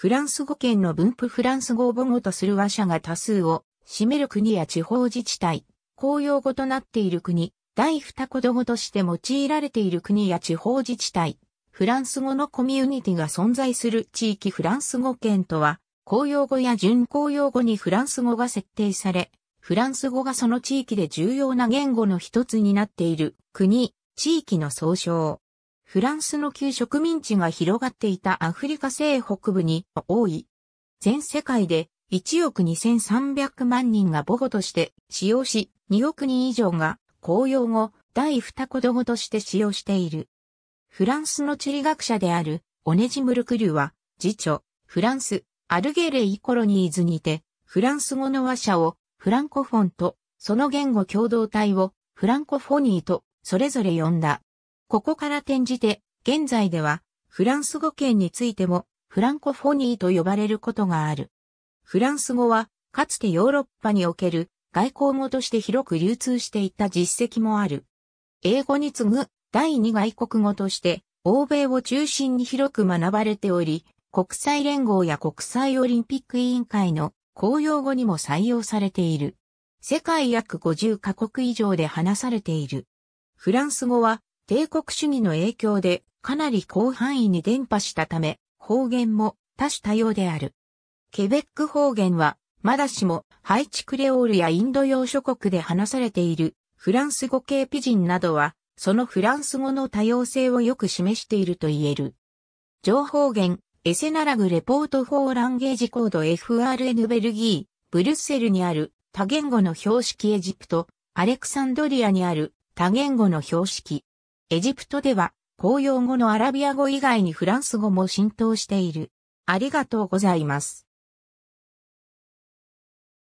フランス語圏の分布フランス語を母語とする話者が多数を占める国や地方自治体、公用語となっている国、第二言語として用いられている国や地方自治体、フランス語のコミュニティが存在する地域フランス語圏とは、公用語や準公用語にフランス語が設定され、フランス語がその地域で重要な言語の一つになっている国、地域の総称。フランスの旧植民地が広がっていたアフリカ西北部に多い。全世界で1億2300万人が母語として使用し、2億人以上が公用語、第二言語として使用している。フランスの地理学者であるオネジムルクリュは、次著、フランス、アルゲレイコロニーズにて、フランス語の話者をフランコフォンと、その言語共同体をフランコフォニーとそれぞれ呼んだ。ここから転じて、現在では、フランス語圏についても、フランコフォニーと呼ばれることがある。フランス語は、かつてヨーロッパにおける外交語として広く流通していた実績もある。英語に次ぐ第二外国語として、欧米を中心に広く学ばれており、国際連合や国際オリンピック委員会の公用語にも採用されている。世界約50カ国以上で話されている。フランス語は帝国主義の影響でかなり広範囲に伝播したため、方言も多種多様である。ケベック方言は、まだしもハイチクレオールやインド洋諸国で話されているフランス語系ピジンなどは、そのフランス語の多様性をよく示していると言える。情報源、エセナラグレポートフォーランゲージコード FRN ベルギー、ブルッセルにある多言語の標識エジプト、アレクサンドリアにある多言語の標識、エジプトでは、公用語のアラビア語以外にフランス語も浸透している。ありがとうございます。